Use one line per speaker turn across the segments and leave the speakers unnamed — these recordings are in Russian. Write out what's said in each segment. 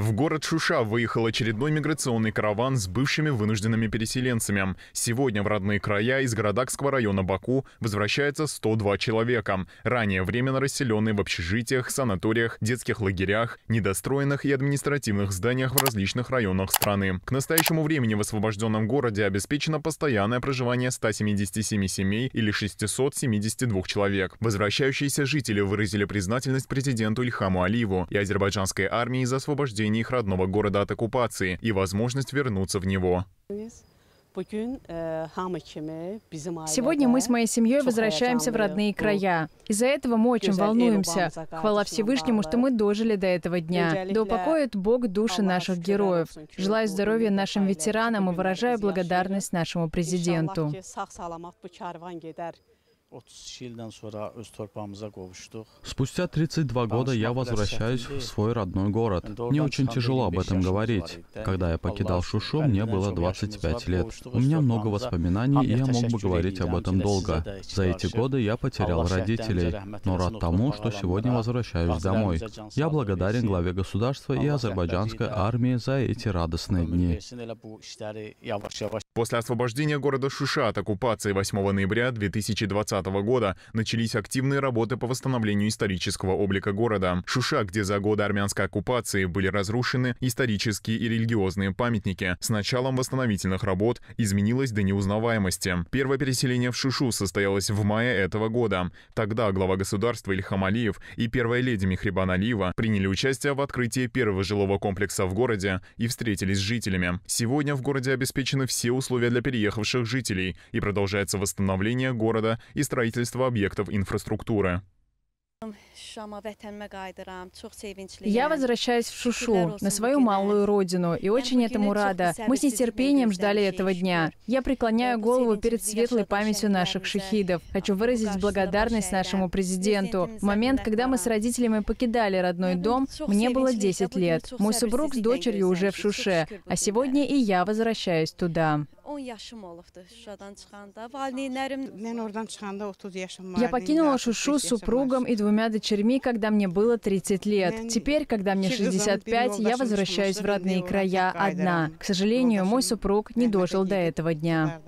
В город Шуша выехал очередной миграционный караван с бывшими вынужденными переселенцами. Сегодня в родные края из Городакского района Баку возвращается 102 человека, ранее временно расселенные в общежитиях, санаториях, детских лагерях, недостроенных и административных зданиях в различных районах страны. К настоящему времени в освобожденном городе обеспечено постоянное проживание 177 семей или 672 человек. Возвращающиеся жители выразили признательность президенту Ильхаму Алиеву и азербайджанской армии за освобождение освобождении их родного города от оккупации и возможность вернуться в него.
Сегодня мы с моей семьей возвращаемся в родные края. Из-за этого мы очень волнуемся. Хвала Всевышнему, что мы дожили до этого дня. Да упокоит Бог души наших героев. Желаю здоровья нашим ветеранам и выражаю благодарность нашему президенту. Спустя 32 года я возвращаюсь в свой родной город. Мне очень тяжело об этом говорить. Когда я покидал Шушу, мне было 25 лет. У меня много воспоминаний, и я мог бы говорить об этом долго. За эти годы я потерял родителей, но рад тому, что сегодня возвращаюсь домой. Я благодарен главе государства и азербайджанской
армии за эти радостные дни. После освобождения города Шуша от оккупации 8 ноября 2020 2020 года начались активные работы по восстановлению исторического облика города. Шуша, где за годы армянской оккупации были разрушены исторические и религиозные памятники, с началом восстановительных работ изменилось до неузнаваемости. Первое переселение в Шушу состоялось в мае этого года. Тогда глава государства Ильхам Алиев и первая леди Михрибан Алиева приняли участие в открытии первого жилого комплекса в городе и встретились с жителями. Сегодня в городе обеспечены все условия для переехавших жителей и продолжается восстановление города и строительства объектов инфраструктуры.
Я возвращаюсь в Шушу, на свою малую родину, и очень этому рада. Мы с нетерпением ждали этого дня. Я преклоняю голову перед светлой памятью наших шахидов. Хочу выразить благодарность нашему президенту. В момент, когда мы с родителями покидали родной дом, мне было 10 лет. Мой супруг с дочерью уже в Шуше, а сегодня и я возвращаюсь туда yaşım olubdu Şuşadan çıxanda. Valideynlərim Mən oradan çıxanda 30 yaşım vardı. Я покинула Шушу с супругом и двумя дочерьми, когда мне было 30 лет. Теперь, когда мне 65, я возвращаюсь в родные края одна. К сожалению, мой супруг не дожил до этого дня.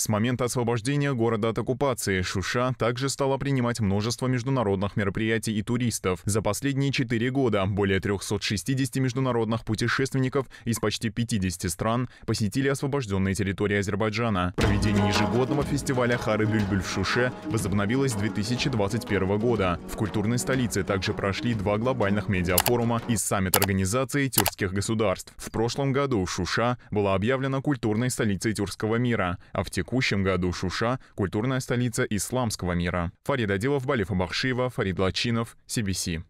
С момента освобождения города от оккупации Шуша также стала принимать множество международных мероприятий и туристов. За последние четыре года более 360 международных путешественников из почти 50 стран посетили освобожденные территории Азербайджана. Проведение ежегодного фестиваля Хары Бюльбюль в Шуше возобновилось с 2021 года. В культурной столице также прошли два глобальных медиафорума и саммит организации тюркских государств. В прошлом году Шуша была объявлена культурной столицей тюркского мира, а в текущем текущем году Шуша – культурная столица исламского мира. Фарид Адилов, Балиф Абахшива, Фарид Лачинов, CBC.